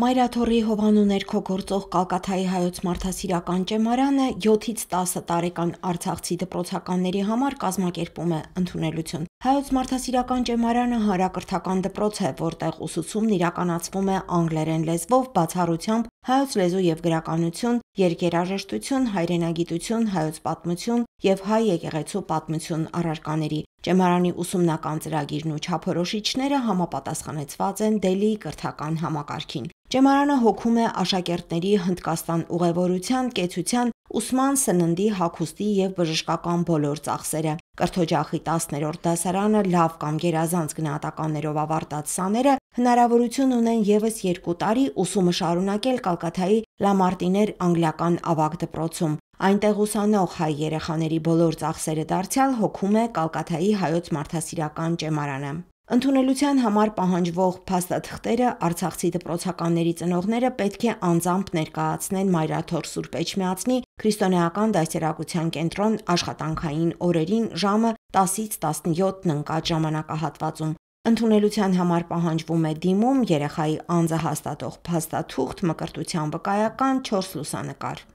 Մայրաթորի Հովանու ներքո գործող Կալկաթայի հայոց մարդասիրական ճեմարանը 7-ից 10 տարեկան արցախցի դպրոցականների համար կազմակերպում է ընդունելություն։ Հայոց մարդասիրական ճեմարանը հանրակրթական դպրոց է, որտեղ ուսուցումն իրականացվում է անգլերեն լեզվով, բացառությամբ հայոց լեզու եւ գրականություն, երկերաժշտություն, հայրենագիտություն, հայոց պատմություն եւ հայ եկեղեցու պատմություն առարկաների։ Ճեմարանի ուսումնական ծրագիրն ու չափորոշիչները համապատասխանեցված են Դելիի կրթական համակարգին։ Ճեմարանը հոգում է աշակերտների Հնդկաստան ուղևորության, կեցության, ուսման, սննդի, հագուստի եւ բժշկական բոլոր ծախսերը։ Կրթօջախի 10-րդ դասարանը լավ կամ գերազանց գնահատականներով ավարտած սաները հնարավորություն ունեն եւս 2 տարի ուսումը շարունակել Կալկաթայի Լամարտիներ անգլիական ավագ դպրոցում։ Այնտեղ ուսանող հայ երեխաների բոլոր ծախսերը դարձյալ հոգում է Կալկաթայի հայոց մարդասիրական ճեմարանը։ Ընդունելության համար պահանջվող փաստաթղթերը Արցախցի դպրոցականների ծնողները պետք է անձամբ ներկայացնեն Մայրաթոր Սուրբ Էջմիածնի Քրիստոնեական դաստիարակության կենտրոն աշխատանքային օրերին ժամը 10-ից 17-ն ընկած ժամանակահատվածում։ Ընդունելության համար պահանջվում է դիմում երեխայի անձը հաստատող փաստաթուղթ, մկրտության վկայական 4 լուսանկար։